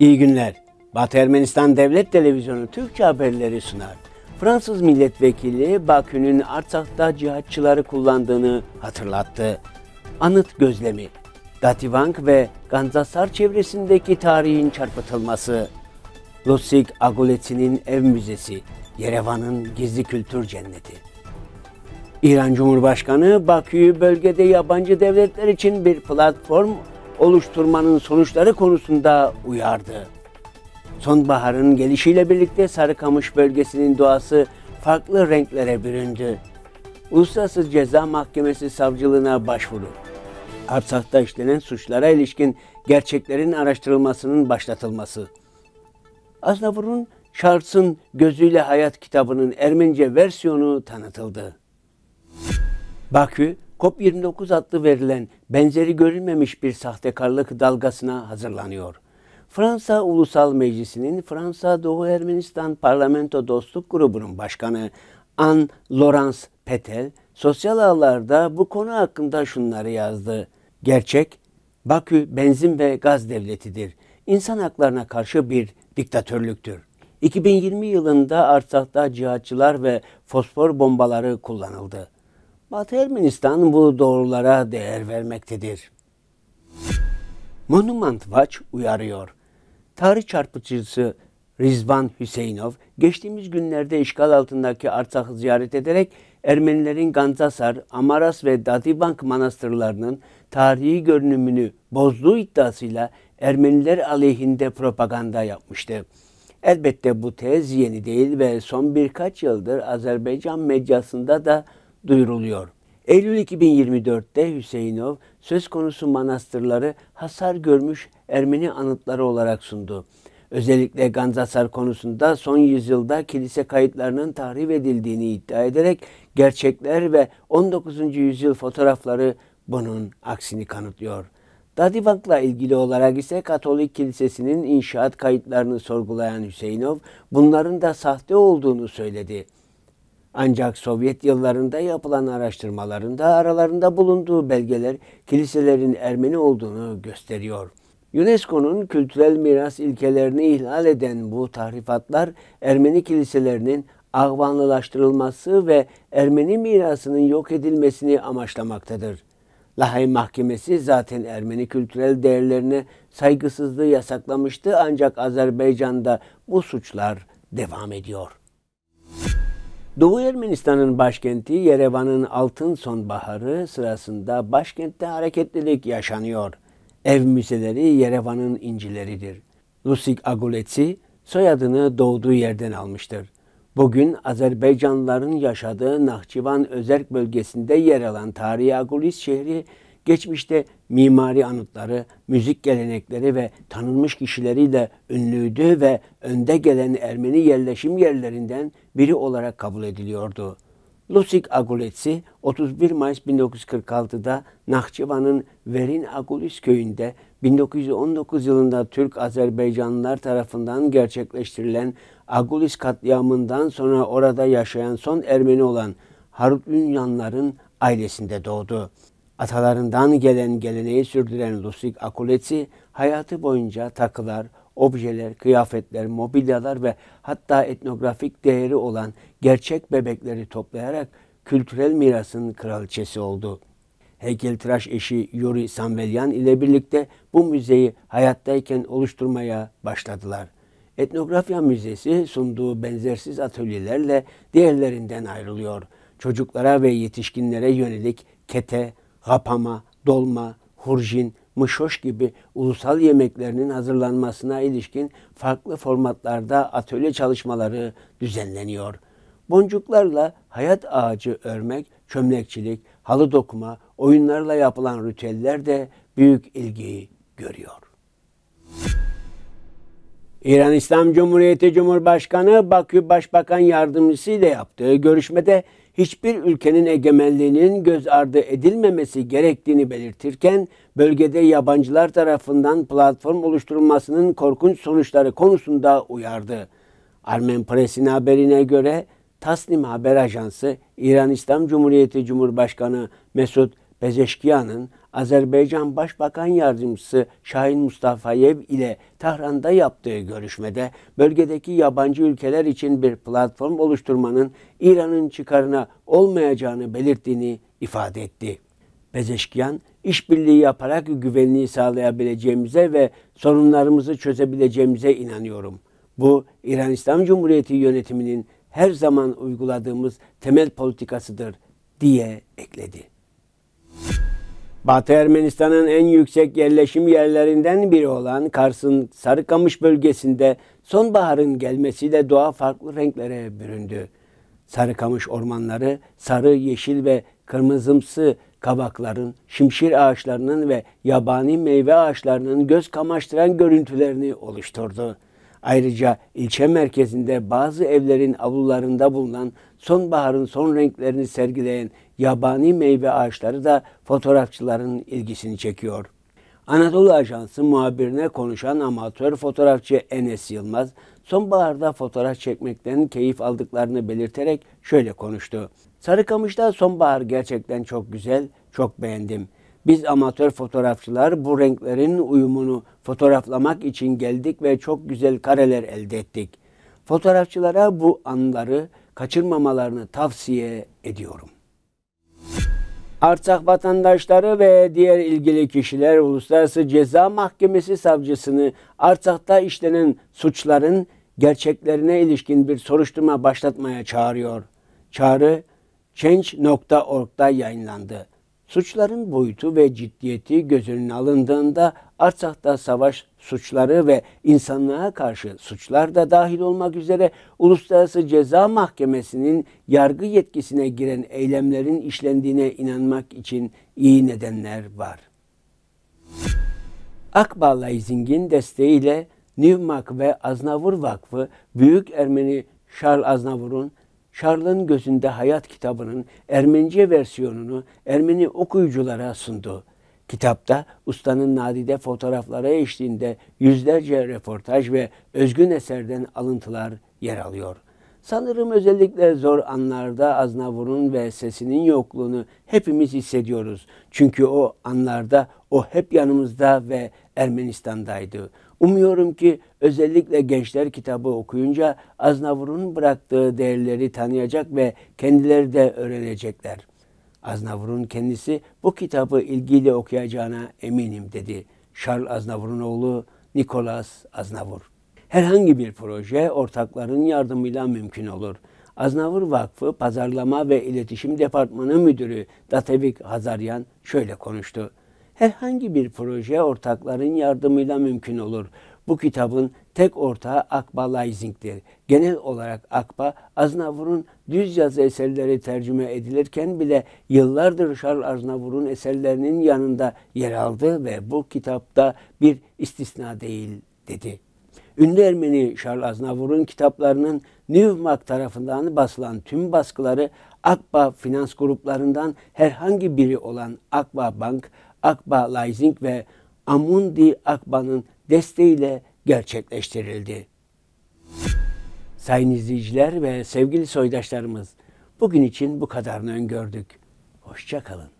İyi günler. Batı Ermenistan Devlet Televizyonu Türkçe haberleri sunar. Fransız milletvekili Bakü'nün Artsak'ta cihatçıları kullandığını hatırlattı. Anıt gözlemi, Dativank ve Ganzasar çevresindeki tarihin çarpıtılması, Lusik Aguleti'nin ev müzesi, Yerevan'ın gizli kültür cenneti. İran Cumhurbaşkanı Bakü'yü bölgede yabancı devletler için bir platform oluşturmanın sonuçları konusunda uyardı. Sonbaharın gelişiyle birlikte Sarıkamış bölgesinin doğası farklı renklere büründü. Uluslararası Ceza Mahkemesi savcılığına başvuru. Arsak'ta işlenen suçlara ilişkin gerçeklerin araştırılmasının başlatılması. Aznavur'un Charles'ın Gözüyle Hayat kitabının Ermenice versiyonu tanıtıldı. Bakü, COP29 adlı verilen benzeri görülmemiş bir sahtekarlık dalgasına hazırlanıyor. Fransa Ulusal Meclisi'nin Fransa Doğu Ermenistan Parlamento Dostluk Grubu'nun başkanı Anne Laurence Petel sosyal ağlarda bu konu hakkında şunları yazdı. Gerçek Bakü benzin ve gaz devletidir. İnsan haklarına karşı bir diktatörlüktür. 2020 yılında Artsak'ta cihatçılar ve fosfor bombaları kullanıldı. Batı Ermenistan bu doğrulara değer vermektedir. Monument Watch uyarıyor. Tarih çarpıcısı Rizvan Hüseyinov geçtiğimiz günlerde işgal altındaki Artsakh'ı ziyaret ederek Ermenilerin Ganzasar, Amaras ve Dadibank manastırlarının tarihi görünümünü bozduğu iddiasıyla Ermeniler aleyhinde propaganda yapmıştı. Elbette bu tez yeni değil ve son birkaç yıldır Azerbaycan medyasında da duyuruluyor. Eylül 2024'te Hüseyinov söz konusu manastırları hasar görmüş Ermeni anıtları olarak sundu. Özellikle Ganzasar konusunda son yüzyılda kilise kayıtlarının tahrip edildiğini iddia ederek gerçekler ve 19. yüzyıl fotoğrafları bunun aksini kanıtlıyor. Dadivak'la ilgili olarak ise Katolik Kilisesi'nin inşaat kayıtlarını sorgulayan Hüseyinov bunların da sahte olduğunu söyledi. Ancak Sovyet yıllarında yapılan araştırmalarında aralarında bulunduğu belgeler kiliselerin Ermeni olduğunu gösteriyor. UNESCO'nun kültürel miras ilkelerini ihlal eden bu tahrifatlar Ermeni kiliselerinin ahvanlılaştırılması ve Ermeni mirasının yok edilmesini amaçlamaktadır. Lahay Mahkemesi zaten Ermeni kültürel değerlerine saygısızlığı yasaklamıştı ancak Azerbaycan'da bu suçlar devam ediyor. Doğu Ermenistan'ın başkenti Yerevan'ın altın sonbaharı sırasında başkentte hareketlilik yaşanıyor. Ev müzeleri Yerevan'ın incileridir. Rusik Aguletsi soyadını doğduğu yerden almıştır. Bugün Azerbaycanlıların yaşadığı Nahçıvan Özerk bölgesinde yer alan tarihi Agulis şehri Geçmişte mimari anıtları, müzik gelenekleri ve tanınmış kişileriyle ünlüydü ve önde gelen Ermeni yerleşim yerlerinden biri olarak kabul ediliyordu. Lusik Aguletsi 31 Mayıs 1946'da Nahçıvan'ın Verin Agulis köyünde 1919 yılında Türk-Azerbaycanlılar tarafından gerçekleştirilen Agulis katliamından sonra orada yaşayan son Ermeni olan Harut Ünyanların ailesinde doğdu. Atalarından gelen geleneği sürdüren Lusik Akuleti hayatı boyunca takılar, objeler, kıyafetler, mobilyalar ve hatta etnografik değeri olan gerçek bebekleri toplayarak kültürel mirasın kraliçesi oldu. Heykeltıraş eşi Yuri Samvelyan ile birlikte bu müzeyi hayattayken oluşturmaya başladılar. Etnografya Müzesi sunduğu benzersiz atölyelerle diğerlerinden ayrılıyor. Çocuklara ve yetişkinlere yönelik kete, hapama, dolma, hurjin, mışoş gibi ulusal yemeklerinin hazırlanmasına ilişkin farklı formatlarda atölye çalışmaları düzenleniyor. Boncuklarla hayat ağacı örmek, çömlekçilik, halı dokuma, oyunlarla yapılan ritüeller de büyük ilgiyi görüyor. İran İslam Cumhuriyeti Cumhurbaşkanı Bakü Başbakan Yardımcısı ile yaptığı görüşmede hiçbir ülkenin egemenliğinin göz ardı edilmemesi gerektiğini belirtirken, bölgede yabancılar tarafından platform oluşturulmasının korkunç sonuçları konusunda uyardı. Armen Press'in haberine göre Tasnim Haber Ajansı, İran İslam Cumhuriyeti Cumhurbaşkanı Mesut Bezeşkiyan'ın Azerbaycan Başbakan Yardımcısı Şahin Mustafayev ile Tahran'da yaptığı görüşmede bölgedeki yabancı ülkeler için bir platform oluşturmanın İran'ın çıkarına olmayacağını belirttiğini ifade etti. Bezeşkiyan, işbirliği yaparak güvenliği sağlayabileceğimize ve sorunlarımızı çözebileceğimize inanıyorum. Bu İran İslam Cumhuriyeti yönetiminin her zaman uyguladığımız temel politikasıdır diye ekledi. Batı Ermenistan'ın en yüksek yerleşim yerlerinden biri olan Kars'ın Sarıkamış bölgesinde sonbaharın gelmesiyle doğa farklı renklere büründü. Sarıkamış ormanları sarı, yeşil ve kırmızımsı kabakların, şimşir ağaçlarının ve yabani meyve ağaçlarının göz kamaştıran görüntülerini oluşturdu. Ayrıca ilçe merkezinde bazı evlerin avlularında bulunan sonbaharın son renklerini sergileyen yabani meyve ağaçları da fotoğrafçıların ilgisini çekiyor. Anadolu Ajansı muhabirine konuşan amatör fotoğrafçı Enes Yılmaz, sonbaharda fotoğraf çekmekten keyif aldıklarını belirterek şöyle konuştu. Sarıkamış'ta sonbahar gerçekten çok güzel, çok beğendim. Biz amatör fotoğrafçılar bu renklerin uyumunu fotoğraflamak için geldik ve çok güzel kareler elde ettik. Fotoğrafçılara bu anları kaçırmamalarını tavsiye ediyorum. Artsakh vatandaşları ve diğer ilgili kişiler Uluslararası Ceza Mahkemesi savcısını Artsak'ta işlenen suçların gerçeklerine ilişkin bir soruşturma başlatmaya çağırıyor. Çağrı change.org'da yayınlandı. Suçların boyutu ve ciddiyeti göz önüne alındığında Artsak'ta savaş suçları ve insanlığa karşı suçlar da dahil olmak üzere Uluslararası Ceza Mahkemesi'nin yargı yetkisine giren eylemlerin işlendiğine inanmak için iyi nedenler var. Akbağ Laizing'in desteğiyle Nivmak ve Aznavur Vakfı Büyük Ermeni Şarl Aznavur'un Şarl'ın Gözünde Hayat kitabının Ermenice versiyonunu Ermeni okuyuculara sundu. Kitapta ustanın nadide fotoğraflara eşliğinde yüzlerce reportaj ve özgün eserden alıntılar yer alıyor. Sanırım özellikle zor anlarda Aznavur'un ve sesinin yokluğunu hepimiz hissediyoruz. Çünkü o anlarda o hep yanımızda ve Ermenistan'daydı. Umuyorum ki özellikle gençler kitabı okuyunca Aznavur'un bıraktığı değerleri tanıyacak ve kendileri de öğrenecekler. Aznavur'un kendisi bu kitabı ilgiyle okuyacağına eminim dedi. Charles Aznavur'un oğlu Nicholas Aznavur. Herhangi bir proje ortakların yardımıyla mümkün olur. Aznavur Vakfı Pazarlama ve İletişim Departmanı Müdürü Datevik Hazaryan şöyle konuştu. Herhangi bir proje ortakların yardımıyla mümkün olur. Bu kitabın tek ortağı Akba Lysing'dir. Genel olarak Akba, Aznavur'un düz yazı eserleri tercüme edilirken bile yıllardır Charles Aznavur'un eserlerinin yanında yer aldı ve bu kitapta bir istisna değil dedi. Ünlü Ermeni Charles Aznavur'un kitaplarının Newmark tarafından basılan tüm baskıları Akba finans gruplarından herhangi biri olan Akba Bank, Akba Leasing ve Amundi Akba'nın desteğiyle gerçekleştirildi. Sayın izleyiciler ve sevgili soydaşlarımız, bugün için bu kadarını öngördük. Hoşçakalın.